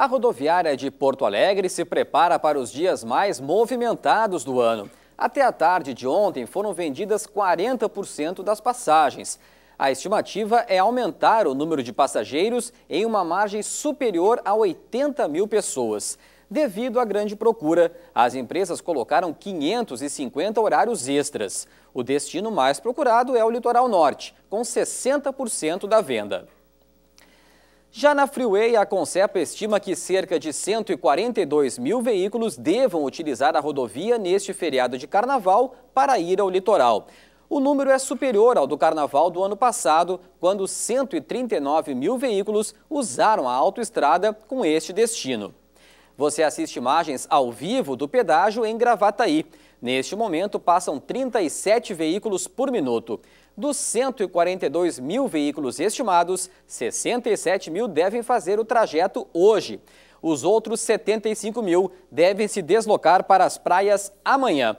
A rodoviária de Porto Alegre se prepara para os dias mais movimentados do ano. Até a tarde de ontem foram vendidas 40% das passagens. A estimativa é aumentar o número de passageiros em uma margem superior a 80 mil pessoas. Devido à grande procura, as empresas colocaram 550 horários extras. O destino mais procurado é o litoral norte, com 60% da venda. Já na Freeway, a Concepa estima que cerca de 142 mil veículos devam utilizar a rodovia neste feriado de carnaval para ir ao litoral. O número é superior ao do carnaval do ano passado, quando 139 mil veículos usaram a autoestrada com este destino. Você assiste imagens ao vivo do pedágio em Gravataí. Neste momento, passam 37 veículos por minuto. Dos 142 mil veículos estimados, 67 mil devem fazer o trajeto hoje. Os outros 75 mil devem se deslocar para as praias amanhã.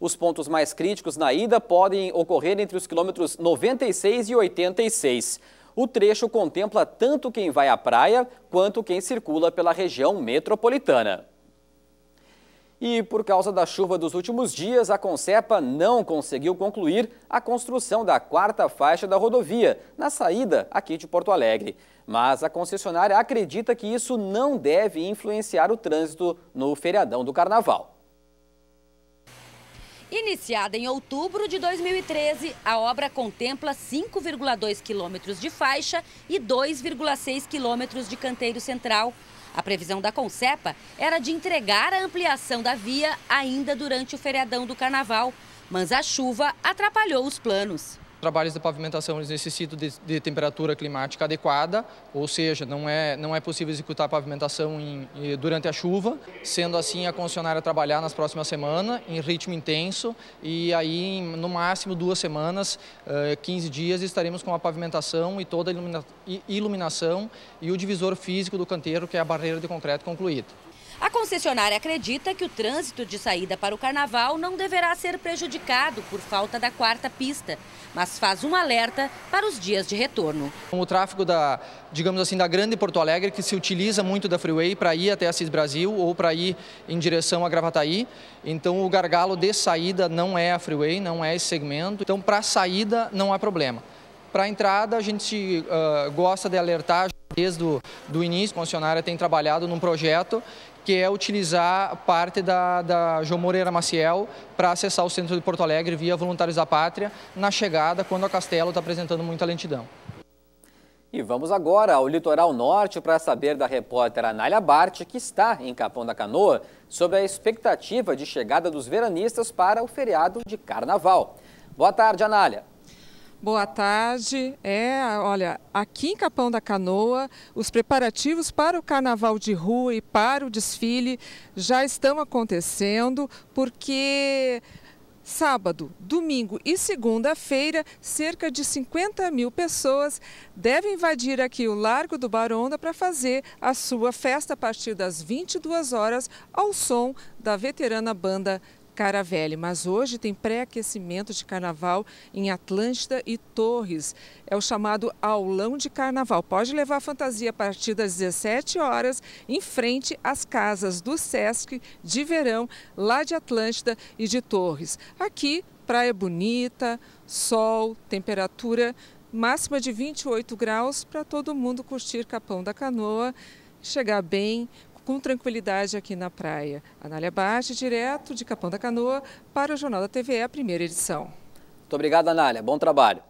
Os pontos mais críticos na ida podem ocorrer entre os quilômetros 96 e 86. O trecho contempla tanto quem vai à praia quanto quem circula pela região metropolitana. E por causa da chuva dos últimos dias, a Concepa não conseguiu concluir a construção da quarta faixa da rodovia, na saída aqui de Porto Alegre. Mas a concessionária acredita que isso não deve influenciar o trânsito no feriadão do Carnaval. Iniciada em outubro de 2013, a obra contempla 5,2 quilômetros de faixa e 2,6 quilômetros de canteiro central. A previsão da Concepa era de entregar a ampliação da via ainda durante o feriadão do carnaval, mas a chuva atrapalhou os planos trabalhos de pavimentação eles necessitam de, de, temperatura climática adequada, ou seja, não é, não é possível executar a pavimentação em, durante a chuva. Sendo assim, a concessionária trabalhar nas próximas semanas em ritmo intenso e aí, no máximo, duas semanas, 15 eh, dias, estaremos com a pavimentação e toda a ilumina, iluminação e o divisor físico do canteiro, que é a barreira de concreto concluída. A concessionária acredita que o trânsito de saída para o carnaval não deverá ser prejudicado por falta da quarta pista, mas faz um alerta para os dias de retorno. O tráfego da, digamos assim, da Grande Porto Alegre, que se utiliza muito da Freeway para ir até Assis Brasil ou para ir em direção a Gravataí. Então o gargalo de saída não é a Freeway, não é esse segmento. Então para saída não há problema. Para a entrada a gente uh, gosta de alertar desde o do início, a concessionária tem trabalhado num projeto que é utilizar parte da, da João Moreira Maciel para acessar o centro de Porto Alegre via Voluntários da Pátria na chegada, quando a Castelo está apresentando muita lentidão. E vamos agora ao litoral norte para saber da repórter Anália Bart, que está em Capão da Canoa, sobre a expectativa de chegada dos veranistas para o feriado de Carnaval. Boa tarde, Anália. Boa tarde. É, olha, aqui em Capão da Canoa, os preparativos para o carnaval de rua e para o desfile já estão acontecendo, porque Sábado, domingo e segunda-feira, cerca de 50 mil pessoas devem invadir aqui o Largo do Baronda para fazer a sua festa a partir das 22 horas ao som da veterana banda Velha, mas hoje tem pré-aquecimento de carnaval em Atlântida e Torres. É o chamado aulão de carnaval. Pode levar a fantasia a partir das 17 horas em frente às casas do SESC de verão, lá de Atlântida e de Torres. Aqui, praia bonita, sol, temperatura máxima de 28 graus para todo mundo curtir Capão da Canoa, chegar bem, com tranquilidade aqui na praia. Anália Baixa, direto de Capão da Canoa, para o Jornal da TVE, a primeira edição. Muito obrigado, Anália. Bom trabalho.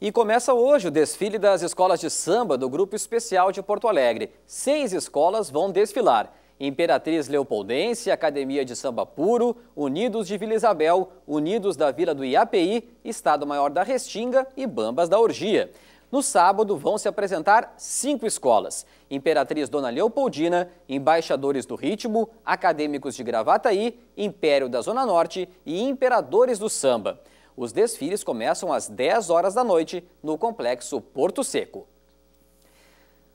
E começa hoje o desfile das escolas de samba do Grupo Especial de Porto Alegre. Seis escolas vão desfilar. Imperatriz Leopoldense, Academia de Samba Puro, Unidos de Vila Isabel, Unidos da Vila do IAPI, Estado Maior da Restinga e Bambas da Orgia. No sábado vão se apresentar cinco escolas: Imperatriz Dona Leopoldina, Embaixadores do Ritmo, Acadêmicos de Gravataí, Império da Zona Norte e Imperadores do Samba. Os desfiles começam às 10 horas da noite no Complexo Porto Seco.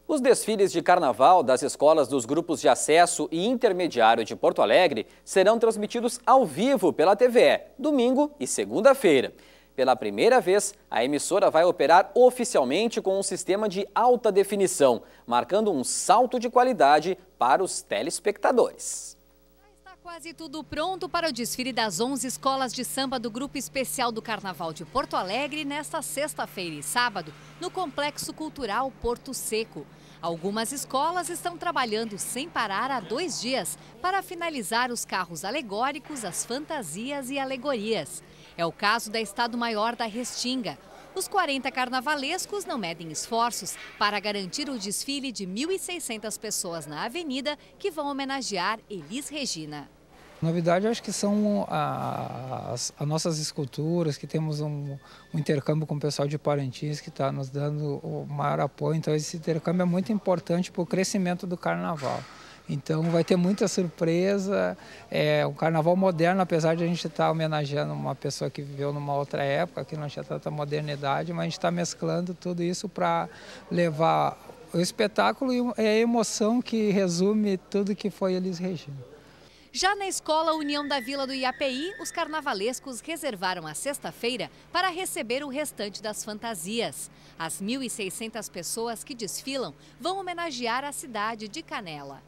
Os desfiles de carnaval das escolas dos grupos de acesso e intermediário de Porto Alegre serão transmitidos ao vivo pela TVE, domingo e segunda-feira. Pela primeira vez, a emissora vai operar oficialmente com um sistema de alta definição, marcando um salto de qualidade para os telespectadores. Está Quase tudo pronto para o desfile das 11 escolas de samba do Grupo Especial do Carnaval de Porto Alegre nesta sexta-feira e sábado, no Complexo Cultural Porto Seco. Algumas escolas estão trabalhando sem parar há dois dias para finalizar os carros alegóricos, as fantasias e alegorias. É o caso da Estado Maior da Restinga. Os 40 carnavalescos não medem esforços para garantir o desfile de 1.600 pessoas na avenida que vão homenagear Elis Regina. Novidade, acho que são as, as, nossas esculturas, que temos um, um, intercâmbio com o pessoal de Parintins, que está nos dando o maior apoio. Então, esse intercâmbio é muito importante para o crescimento do carnaval. Então vai ter muita surpresa. É um carnaval moderno, apesar de a gente estar tá homenageando uma pessoa que viveu numa outra época, que não tinha tanta modernidade, mas a gente está mesclando tudo isso para levar o espetáculo e a emoção que resume tudo que foi Elis Regina. Já na escola União da Vila do IAPI, os carnavalescos reservaram a sexta-feira para receber o restante das fantasias. As 1.600 pessoas que desfilam vão homenagear a cidade de Canela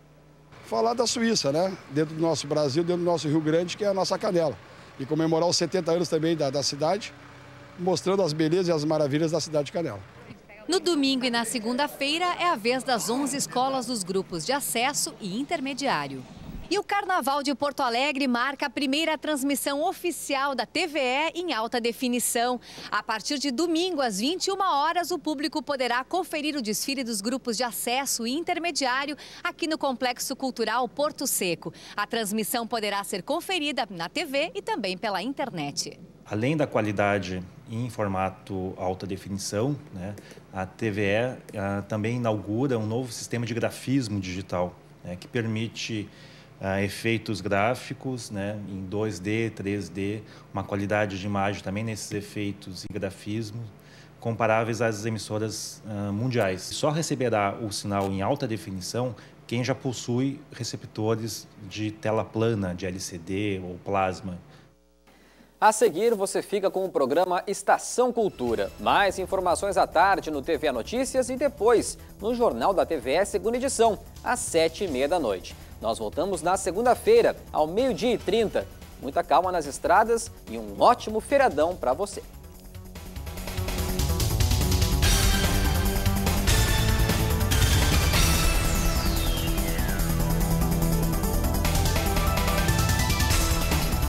falar da Suíça, né? Dentro do nosso Brasil, dentro do nosso Rio Grande, que é a nossa canela. E comemorar os 70 anos também da, da cidade, mostrando as belezas e as maravilhas da cidade de Canela. No domingo e na segunda-feira é a vez das 11 escolas dos grupos de acesso e intermediário. E o Carnaval de Porto Alegre marca a primeira transmissão oficial da TVE em alta definição. A partir de domingo, às 21 horas, o público poderá conferir o desfile dos grupos de acesso intermediário aqui no Complexo Cultural Porto Seco. A transmissão poderá ser conferida na TV e também pela internet. Além da qualidade em formato alta definição, né, a TVE a, ah, também inaugura um novo sistema de grafismo digital né, que permite uh, efeitos gráficos né, em 2D, 3D, uma qualidade de imagem também nesses efeitos e grafismo comparáveis às emissoras uh, mundiais. Só receberá o sinal em alta definição quem já possui receptores de tela plana, de LCD ou plasma. A seguir, você fica com o programa Estação Cultura. Mais informações à tarde no TV Notícias e depois no Jornal da TV, segunda edição, às sete e meia da noite. Nós voltamos na segunda-feira, ao meio-dia e 30. Muita calma nas estradas e um ótimo feriadão para você.